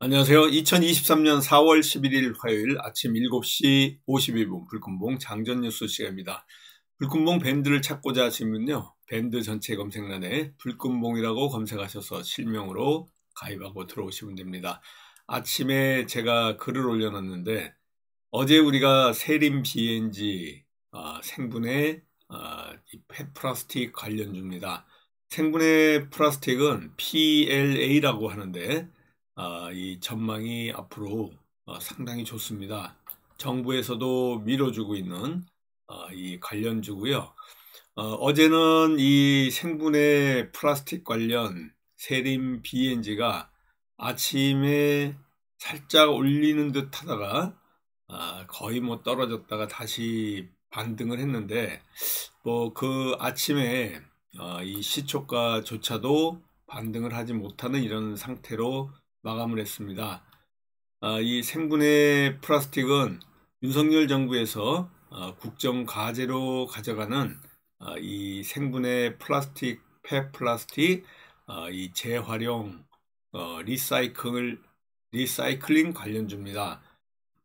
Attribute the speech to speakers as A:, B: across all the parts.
A: 안녕하세요. 2023년 4월 11일 화요일 아침 7시 51분 불금봉 장전 뉴스 시간입니다. 불금봉 밴드를 찾고자 하시면요. 밴드 전체 검색란에 불금봉이라고 검색하셔서 실명으로 가입하고 들어오시면 됩니다. 아침에 제가 글을 올려놨는데 어제 우리가 세림 BNG 어, 아, 생분해 어, 아, 플라스틱 관련주입니다. 생분해 플라스틱은 PLA라고 하는데 아, 이 전망이 앞으로 어, 상당히 좋습니다. 정부에서도 밀어주고 있는 어, 이 관련주고요. 어, 어제는 이 생분해 플라스틱 관련 세림 BNG가 아침에 살짝 올리는 듯 하다가 아, 거의 뭐 떨어졌다가 다시 반등을 했는데 뭐 그 아침에 이 시초가조차도 반등을 하지 못하는 이런 상태로 마감을 했습니다. 아, 이 생분해 플라스틱은 윤석열 정부에서 아, 국정 과제로 가져가는 아, 이 생분해 플라스틱, 폐플라스틱, 아, 이 재활용, 어, 리사이클, 리사이클링 관련주입니다.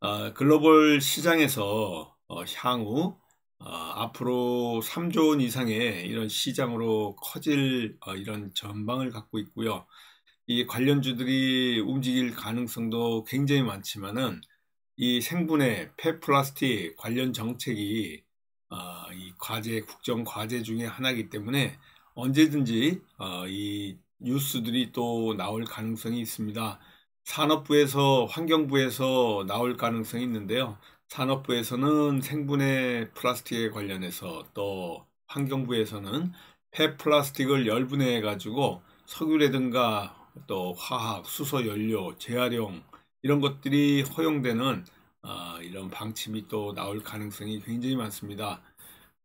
A: 아, 글로벌 시장에서 어, 향후 어, 앞으로 3조 원 이상의 이런 시장으로 커질 어, 이런 전망을 갖고 있고요. 이 관련주들이 움직일 가능성도 굉장히 많지만은 이 생분해 폐플라스틱 관련 정책이 어, 이 과제 국정 과제 중에 하나이기 때문에 언제든지 어, 이 뉴스들이 또 나올 가능성이 있습니다. 산업부에서 환경부에서 나올 가능성이 있는데요. 산업부에서는 생분해 플라스틱에 관련해서 또 환경부에서는 폐플라스틱을 열분해해 가지고 석유라든가 또 화학, 수소 연료, 재활용 이런 것들이 허용되는 어, 이런 방침이 또 나올 가능성이 굉장히 많습니다.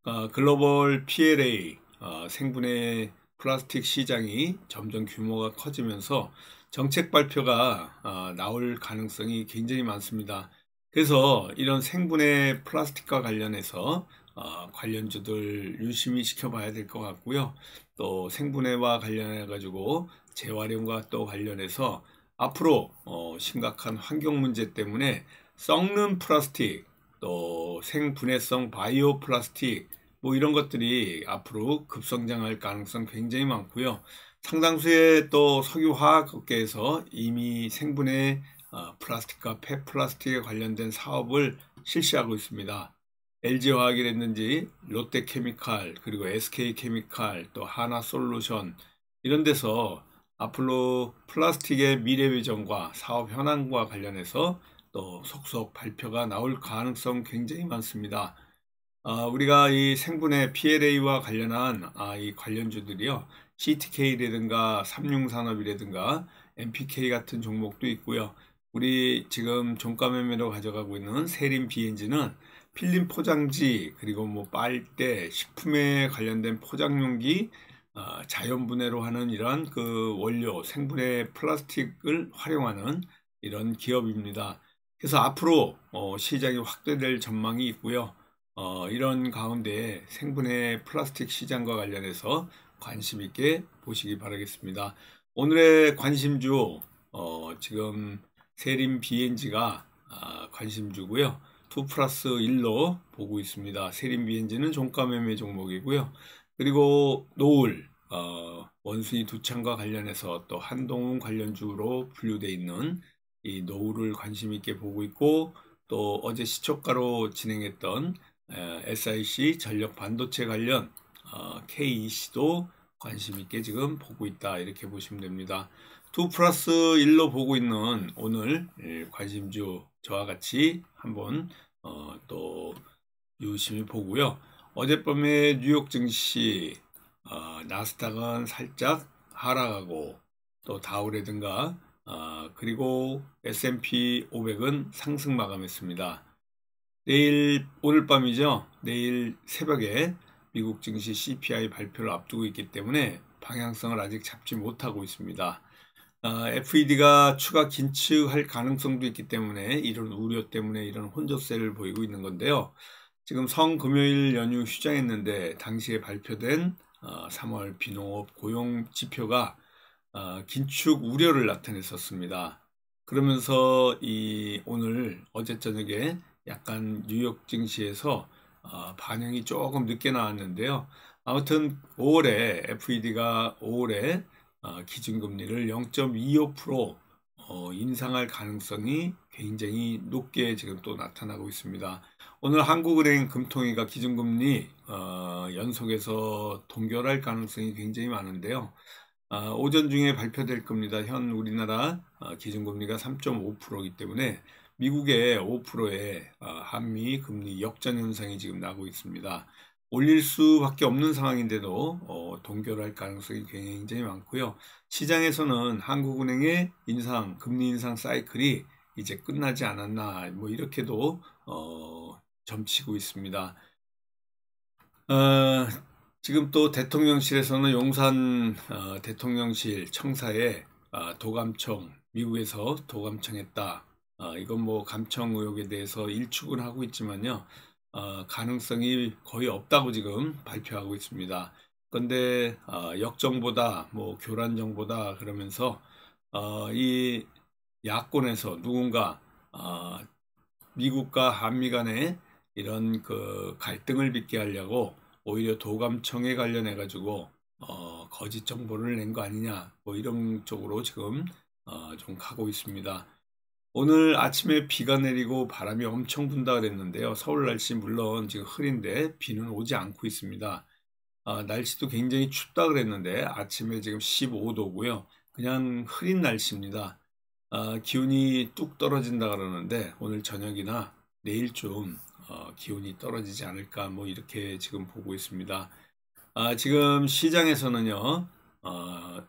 A: 어, 글로벌 PLA 어, 생분해 플라스틱 시장이 점점 규모가 커지면서 정책 발표가 어, 나올 가능성이 굉장히 많습니다. 그래서 이런 생분해 플라스틱과 관련해서 어, 관련주들 유심히 지켜봐야 될 것 같고요. 또 생분해와 관련해 가지고 재활용과 또 관련해서 앞으로 어, 심각한 환경 문제 때문에 썩는 플라스틱, 또 생분해성 바이오 플라스틱 뭐 이런 것들이 앞으로 급성장할 가능성 굉장히 많고요. 상당수의 또 석유화학 업계에서 이미 생분해 어, 플라스틱과 폐플라스틱에 관련된 사업을 실시하고 있습니다. LG화학이랬는지 롯데케미칼 그리고 SK케미칼 또 하나솔루션 이런 데서 앞으로 플라스틱의 미래 비전과 사업 현황과 관련해서 또 속속 발표가 나올 가능성 굉장히 많습니다. 아, 우리가 이 생분해 PLA와 관련한 아, 이 관련주들이요. CTK라든가 삼융산업이라든가 MPK 같은 종목도 있고요. 우리 지금 종가 매매로 가져가고 있는 세림 BNG는 필름 포장지 그리고 뭐 빨대 식품에 관련된 포장용기 어, 자연분해로 하는 이러한 그 원료 생분해 플라스틱을 활용하는 이런 기업입니다. 그래서 앞으로 어, 시장이 확대될 전망이 있고요. 어, 이런 가운데 생분해 플라스틱 시장과 관련해서 관심 있게 보시기 바라겠습니다. 오늘의 관심주 지금 세림 BNG가 아, 관심주고요. 2 플러스 1로 보고 있습니다. 세림 BNG는 종가 매매 종목이고요. 그리고 노을, 어, 원숭이 두창과 관련해서 또 한동훈 관련주로 분류되어 있는 이 노을을 관심 있게 보고 있고 또 어제 시초가로 진행했던 SIC 전력 반도체 관련 KEC도 어, 관심 있게 지금 보고 있다 이렇게 보시면 됩니다. 2 플러스 1로 보고 있는 오늘 관심주 저와 같이 한번 어, 또 유심히 보고요. 어젯밤에 뉴욕 증시 어, 나스닥은 살짝 하락하고 또다우레든가 어, 그리고 S&P 500은 상승 마감했습니다. 내일 오늘 밤이죠. 내일 새벽에 미국 증시 CPI 발표를 앞두고 있기 때문에 방향성을 아직 잡지 못하고 있습니다. 어, FED가 추가 긴축할 가능성도 있기 때문에 이런 우려 때문에 이런 혼조세를 보이고 있는 건데요. 지금 성금요일 연휴 휴장했는데 당시에 발표된 3월 어, 비농업 고용 지표가 어, 긴축 우려를 나타냈었습니다. 그러면서 이 오늘 어제 저녁에 약간 뉴욕 증시에서 어, 반영이 조금 늦게 나왔는데요. 아무튼 5월에 FED가 5월에 기준금리를 0.25% 인상할 가능성이 굉장히 높게 지금 또 나타나고 있습니다. 오늘 한국은행 금통위가 기준금리 어, 연속해서 동결할 가능성이 굉장히 많은데요. 어, 오전 중에 발표될 겁니다. 현 우리나라 어, 기준금리가 3.5%이기 때문에 미국의 5%의 어, 한미 금리 역전 현상이 지금 나고 있습니다. 올릴 수밖에 없는 상황인데도 어, 동결할 가능성이 굉장히 많고요. 시장에서는 한국은행의 인상 금리 인상 사이클이 이제 끝나지 않았나 뭐 이렇게도 어 점치고 있습니다. 어, 지금 또 대통령실에서는 용산 어, 대통령실 청사에 어, 도감청 미국에서 도감청했다. 어, 이건 뭐 감청 의혹에 대해서 일축은 하고 있지만요. 어, 가능성이 거의 없다고 지금 발표하고 있습니다. 그런데 어, 역정보다 뭐 교란정보다 그러면서 이 야권에서 누군가 미국과 한미 간의 이런 그 갈등을 빚게 하려고 오히려 도감청에 관련해 가지고 어, 거짓 정보를 낸 거 아니냐 뭐 이런 쪽으로 지금 어, 좀 가고 있습니다. 오늘 아침에 비가 내리고 바람이 엄청 분다 그랬는데요. 서울 날씨 물론 지금 흐린데 비는 오지 않고 있습니다. 어, 날씨도 굉장히 춥다 그랬는데 아침에 지금 15도고요. 그냥 흐린 날씨입니다. 어, 기온이 뚝 떨어진다 그러는데 오늘 저녁이나 내일좀 어, 기온이 떨어지지 않을까 뭐 이렇게 지금 보고 있습니다. 아, 지금 시장에서는요. 어,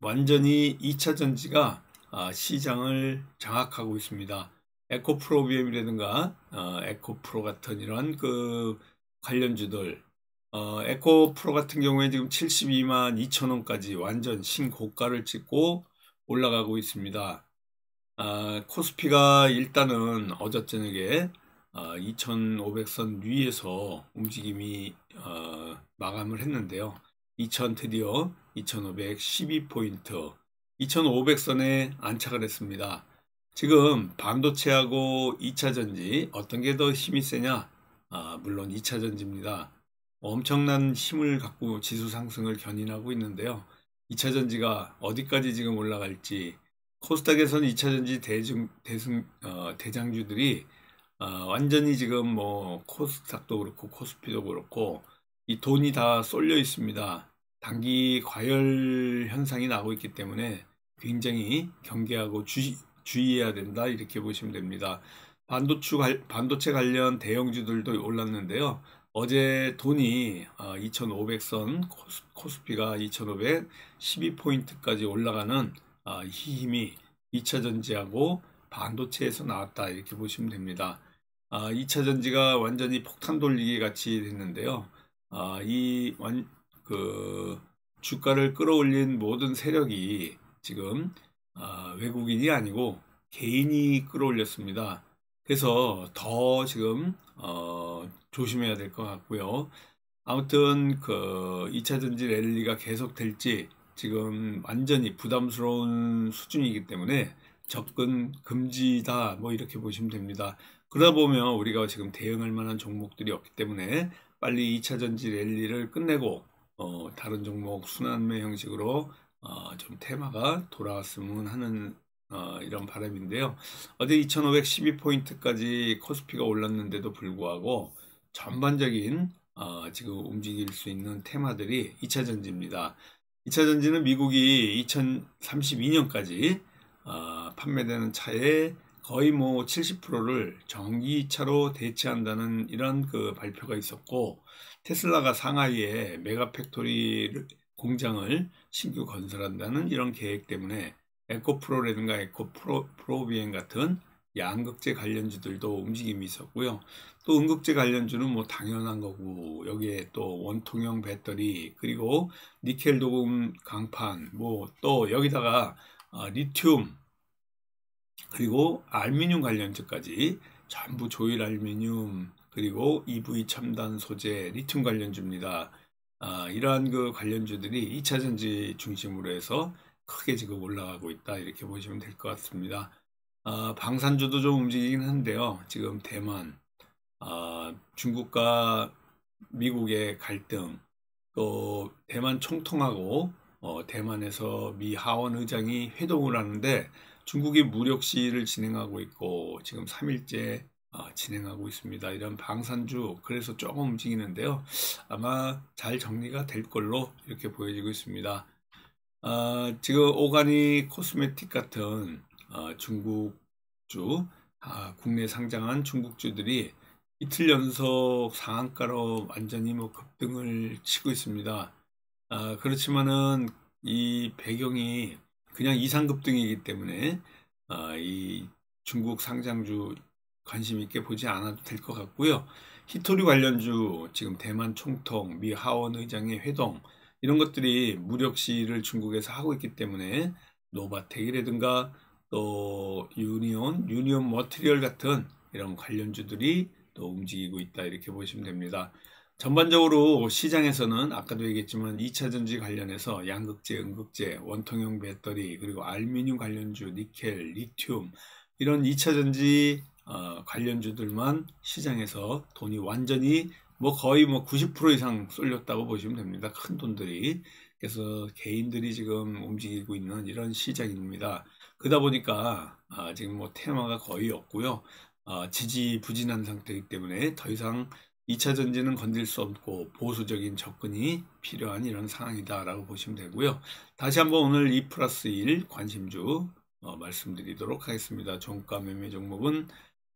A: 완전히 2차 전지가 아, 시장을 장악하고 있습니다. 에코프로비엠이라든가 어, 에코프로 같은 이런 그 관련주들 어, 에코프로 같은 경우에 지금 72만 2천원까지 완전 신고가를 찍고 올라가고 있습니다. 아, 코스피가 일단은 어저저녁에 2500선 어, 위에서 움직임이 어, 마감을 했는데요. 2000 드디어 2512포인트 2500선에 안착을 했습니다. 지금 반도체하고 2차전지 어떤 게 더 힘이 세냐? 아, 물론 2차전지입니다. 엄청난 힘을 갖고 지수 상승을 견인하고 있는데요. 2차전지가 어디까지 지금 올라갈지 코스닥에서는 2차전지 대중, 대승, 어, 대장주들이 어, 완전히 지금 뭐 코스닥도 그렇고 코스피도 그렇고 이 돈이 다 쏠려 있습니다. 단기 과열 현상이 나고 있기 때문에 굉장히 경계하고 주의, 주의해야 된다 이렇게 보시면 됩니다. 반도추, 반도체 관련 대형주들도 올랐는데요. 어제 돈이 2500선 어, 코스피가 2512포인트까지 올라가는 어, 힘이 2차전지하고 반도체에서 나왔다 이렇게 보시면 됩니다. 아, 2차 전지가 완전히 폭탄 돌리기 같이 됐는데요. 아, 이 완, 그 주가를 끌어올린 모든 세력이 지금 아, 외국인이 아니고 개인이 끌어올렸습니다. 그래서 더 지금 어, 조심해야 될 것 같고요. 아무튼 그 2차 전지 랠리가 계속 될지 지금 완전히 부담스러운 수준이기 때문에 접근 금지다 뭐 이렇게 보시면 됩니다. 그러다 보면 우리가 지금 대응할 만한 종목들이 없기 때문에 빨리 2차전지 랠리를 끝내고 어, 다른 종목 순환매 형식으로 어, 좀 테마가 돌아왔으면 하는 어, 이런 바람인데요. 어제 2512포인트까지 코스피가 올랐는데도 불구하고 전반적인 어, 지금 움직일 수 있는 테마들이 2차전지입니다. 2차전지는 미국이 2032년까지 어, 판매되는 차에 거의 뭐 70%를 전기차로 대체한다는 이런 그 발표가 있었고 테슬라가 상하이에 메가팩토리 공장을 신규 건설한다는 이런 계획 때문에 에코프로라든가 에코프로비엔 같은 양극재 관련주들도 움직임이 있었고요. 또 음극재 관련주는 뭐 당연한 거고 여기에 또 원통형 배터리 그리고 니켈 도금 강판 뭐 또 여기다가 어, 리튬 그리고 알미늄 관련주까지 전부 조일 알미늄 그리고 EV 첨단 소재 리튬 관련주입니다. 아, 이러한 그 관련주들이 2차 전지 중심으로 해서 크게 지금 올라가고 있다 이렇게 보시면 될 것 같습니다. 아, 방산주도 좀 움직이긴 한데요. 지금 대만, 아, 중국과 미국의 갈등, 또 대만 총통하고 어, 대만에서 미 하원 의장이 회동을 하는데 중국이 무력시를 진행하고 있고 지금 3일째 어, 진행하고 있습니다. 이런 방산주 그래서 조금 움직이는데요. 아마 잘 정리가 될 걸로 이렇게 보여지고 있습니다. 아, 지금 오가닉 코스메틱 같은 아, 중국주 아, 국내 상장한 중국주들이 이틀 연속 상한가로 완전히 뭐 급등을 치고 있습니다. 아, 그렇지만은 이 배경이 그냥 이상급 등이기 때문에 어, 이 중국 상장주 관심 있게 보지 않아도 될 것 같고요. 히토리 관련주 지금 대만 총통 미 하원 의장의 회동 이런 것들이 무력시를 중국에서 하고 있기 때문에 노바텍이라든가 또 유니온, 유니온 머트리얼 같은 이런 관련주들이 또 움직이고 있다 이렇게 보시면 됩니다. 전반적으로 시장에서는 아까도 얘기했지만 2차전지 관련해서 양극재, 음극재, 원통형 배터리, 그리고 알루미늄 관련주, 니켈, 리튬 이런 2차전지 어, 관련주들만 시장에서 돈이 완전히 뭐 거의 뭐 90% 이상 쏠렸다고 보시면 됩니다. 큰 돈들이. 그래서 개인들이 지금 움직이고 있는 이런 시장입니다. 그러다 보니까 아, 지금 뭐 테마가 거의 없고요. 아, 지지부진한 상태이기 때문에 더 이상 2차 전지는 건들 수 없고 보수적인 접근이 필요한 이런 상황이다라고 보시면 되고요. 다시 한번 오늘 2 플러스 1 관심주 어, 말씀드리도록 하겠습니다. 종가 매매 종목은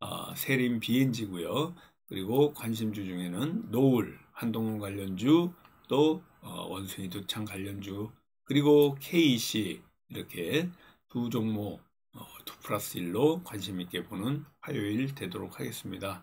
A: 어, 세림 비엔지고요. 그리고 관심주 중에는 노을, 한동훈 관련주, 또 어, 원숭이 두창 관련주, 그리고 KEC 이렇게 두 종목 어, 2 플러스 1로 관심 있게 보는 화요일 되도록 하겠습니다.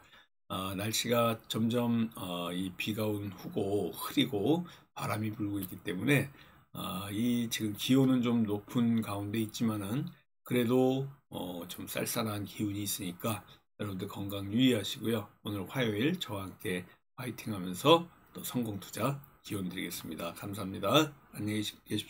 A: 어, 날씨가 점점 어, 이 비가 온 후고 흐리고 바람이 불고 있기 때문에 어, 이 지금 기온은 좀 높은 가운데 있지만은 그래도 어, 좀 쌀쌀한 기운이 있으니까 여러분들 건강 유의하시고요. 오늘 화요일 저와 함께 화이팅하면서또 성공 투자 기원 드리겠습니다. 감사합니다. 안녕히 계십시오.